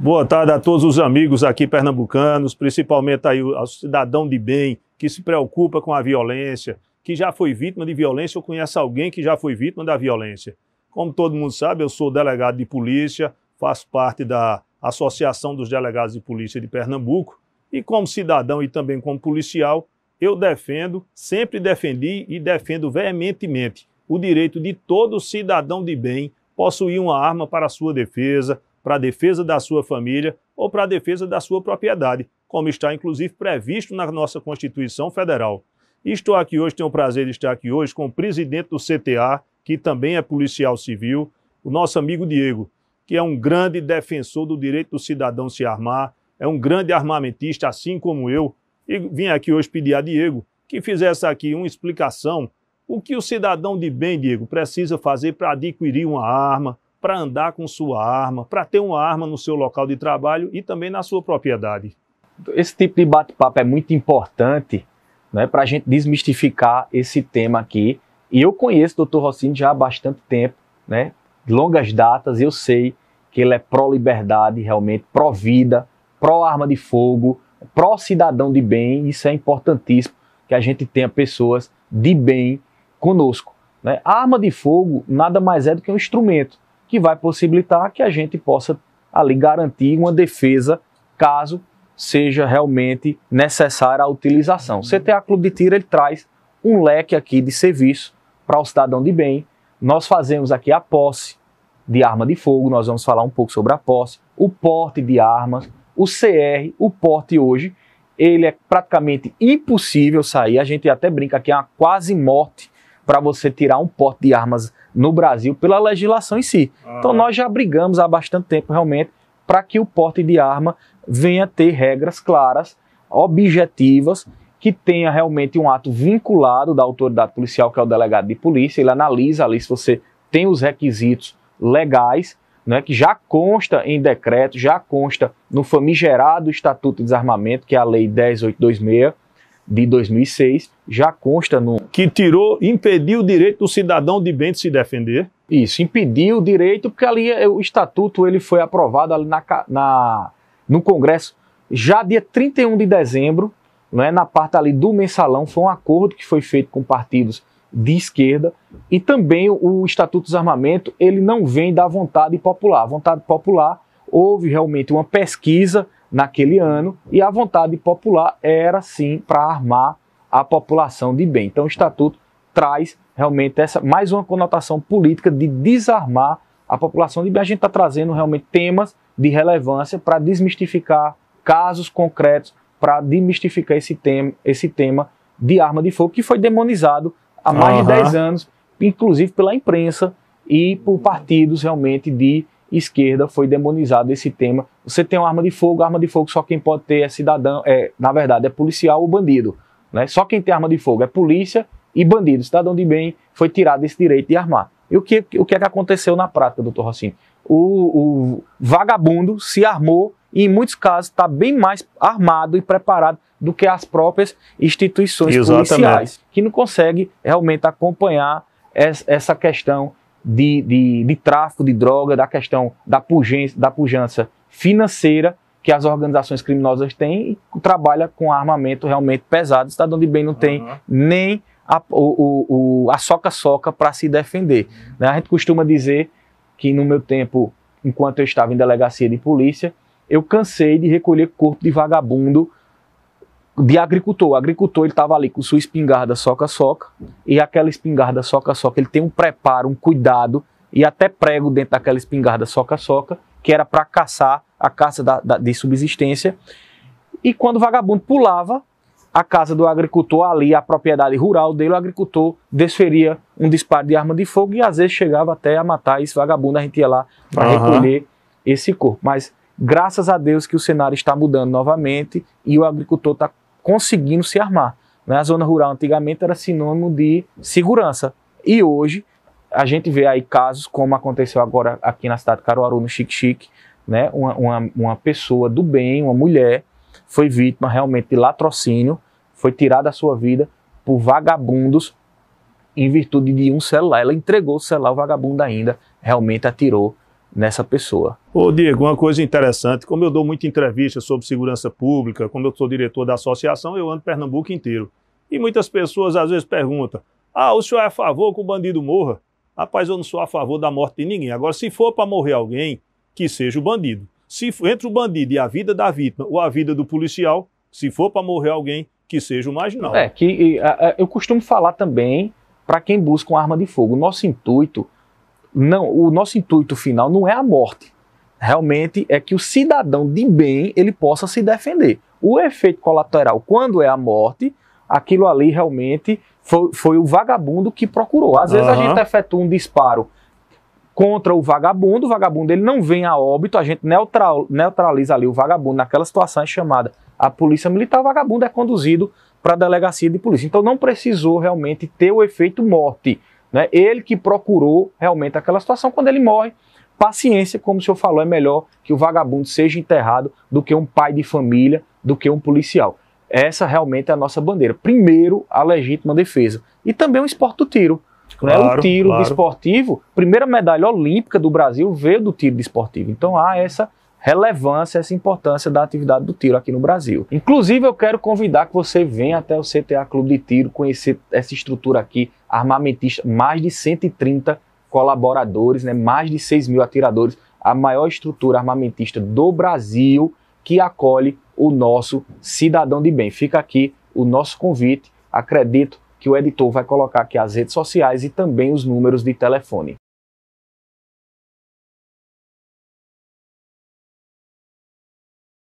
Boa tarde a todos os amigos aqui pernambucanos, principalmente aí ao cidadão de bem que se preocupa com a violência, que já foi vítima de violência ou conhece alguém que já foi vítima da violência. Como todo mundo sabe, eu sou delegado de polícia, faço parte da Associação dos Delegados de Polícia de Pernambuco e como cidadão e também como policial, eu defendo, sempre defendi e defendo veementemente o direito de todo cidadão de bem possuir uma arma para sua defesa, para a defesa da sua família ou para a defesa da sua propriedade, como está inclusive previsto na nossa Constituição Federal. estou aqui hoje, tenho o prazer de estar aqui hoje com o presidente do CTA, que também é policial civil, o nosso amigo Diego, que é um grande defensor do direito do cidadão se armar, é um grande armamentista, assim como eu, e vim aqui hoje pedir a Diego que fizesse aqui uma explicação o que o cidadão de bem, Diego, precisa fazer para adquirir uma arma, para andar com sua arma, para ter uma arma no seu local de trabalho e também na sua propriedade. Esse tipo de bate-papo é muito importante né, para a gente desmistificar esse tema aqui. E eu conheço o Dr. Rossini já há bastante tempo, né, longas datas, eu sei que ele é pró-liberdade, realmente, pró-vida, pró-arma de fogo, pró-cidadão de bem. Isso é importantíssimo que a gente tenha pessoas de bem conosco. Né? A arma de fogo nada mais é do que um instrumento que vai possibilitar que a gente possa ali garantir uma defesa caso seja realmente necessária a utilização. O uhum. CTA Clube de Tiro ele traz um leque aqui de serviço para o cidadão de bem. Nós fazemos aqui a posse de arma de fogo, nós vamos falar um pouco sobre a posse, o porte de armas, o CR, o porte hoje, ele é praticamente impossível sair. A gente até brinca que é uma quase morte para você tirar um porte de armas no Brasil pela legislação em si. Ah. Então nós já brigamos há bastante tempo realmente para que o porte de arma venha ter regras claras, objetivas, que tenha realmente um ato vinculado da autoridade policial, que é o delegado de polícia, ele analisa ali se você tem os requisitos legais, né, que já consta em decreto, já consta no famigerado Estatuto de Desarmamento, que é a Lei 10826, de 2006, já consta no... Que tirou, impediu o direito do cidadão de bem de se defender. Isso, impediu o direito, porque ali é, o estatuto ele foi aprovado ali na, na, no Congresso já dia 31 de dezembro, né, na parte ali do mensalão, foi um acordo que foi feito com partidos de esquerda e também o Estatuto dos Armamento, ele não vem da vontade popular. A vontade popular houve realmente uma pesquisa naquele ano e a vontade popular era sim para armar a população de bem. Então o estatuto traz realmente essa mais uma conotação política de desarmar a população de bem. A gente está trazendo realmente temas de relevância para desmistificar casos concretos, para desmistificar esse tema, esse tema de arma de fogo que foi demonizado há mais uhum. de 10 anos, inclusive pela imprensa e por partidos realmente de esquerda foi demonizado esse tema. Você tem uma arma de fogo, arma de fogo só quem pode ter é cidadão, é, na verdade é policial ou bandido. Né? Só quem tem arma de fogo é polícia e bandido. Cidadão de bem foi tirado esse direito de armar. E o que, o que é que aconteceu na prática, doutor Rossini? O, o vagabundo se armou e em muitos casos está bem mais armado e preparado do que as próprias instituições Exatamente. policiais, que não consegue realmente acompanhar essa questão de, de, de tráfico de droga, da questão da pujança, da pujança financeira que as organizações criminosas têm e trabalha com armamento realmente pesado. O cidadão de bem não uhum. tem nem a, o, o, a soca-soca para se defender. Né? A gente costuma dizer que no meu tempo, enquanto eu estava em delegacia de polícia, eu cansei de recolher corpo de vagabundo de agricultor. O agricultor ele estava ali com sua espingarda soca-soca e aquela espingarda soca-soca ele tem um preparo, um cuidado e até prego dentro daquela espingarda soca-soca que era para caçar a caça da, da, de subsistência. E quando o vagabundo pulava a casa do agricultor ali, a propriedade rural dele, o agricultor desferia um disparo de arma de fogo e às vezes chegava até a matar esse vagabundo. A gente ia lá para uhum. recolher esse corpo. Mas graças a Deus que o cenário está mudando novamente e o agricultor está conseguindo se armar. Né? A zona rural antigamente era sinônimo de segurança. E hoje a gente vê aí casos como aconteceu agora aqui na cidade de Caruaru, no Chique Chique, né? Uma, uma, uma, pessoa do bem, uma mulher, foi vítima realmente de latrocínio, foi tirada a sua vida por vagabundos em virtude de um celular. Ela entregou o celular, o vagabundo ainda realmente atirou nessa pessoa. Ô Diego, uma coisa interessante, como eu dou muita entrevista sobre segurança pública, como eu sou diretor da associação, eu ando Pernambuco inteiro. E muitas pessoas às vezes perguntam, ah, o senhor é a favor que o bandido morra? Rapaz, eu não sou a favor da morte de ninguém. Agora, se for para morrer alguém, que seja o bandido. Se entre o bandido e a vida da vítima ou a vida do policial, se for para morrer alguém, que seja o marginal. É, que eu costumo falar também para quem busca uma arma de fogo. O nosso intuito não, o nosso intuito final não é a morte. Realmente é que o cidadão de bem ele possa se defender. O efeito colateral, quando é a morte, aquilo ali realmente foi, foi o vagabundo que procurou. Às vezes uhum. a gente efetua um disparo contra o vagabundo, o vagabundo ele não vem a óbito, a gente neutral, neutraliza ali o vagabundo naquela situação é chamada a polícia militar, o vagabundo é conduzido para a delegacia de polícia. Então não precisou realmente ter o efeito morte. Né? Ele que procurou realmente aquela situação. Quando ele morre, paciência, como o senhor falou, é melhor que o vagabundo seja enterrado do que um pai de família, do que um policial. Essa realmente é a nossa bandeira. Primeiro, a legítima defesa. E também o esporte do tiro. Claro, né? O tiro claro. desportivo, de primeira medalha olímpica do Brasil veio do tiro desportivo. De então há essa relevância, essa importância da atividade do tiro aqui no Brasil. Inclusive, eu quero convidar que você venha até o CTA Clube de Tiro conhecer essa estrutura aqui armamentista, mais de 130 colaboradores, né, mais de 6 mil atiradores, a maior estrutura armamentista do Brasil que acolhe o nosso cidadão de bem. Fica aqui o nosso convite. Acredito que o editor vai colocar aqui as redes sociais e também os números de telefone.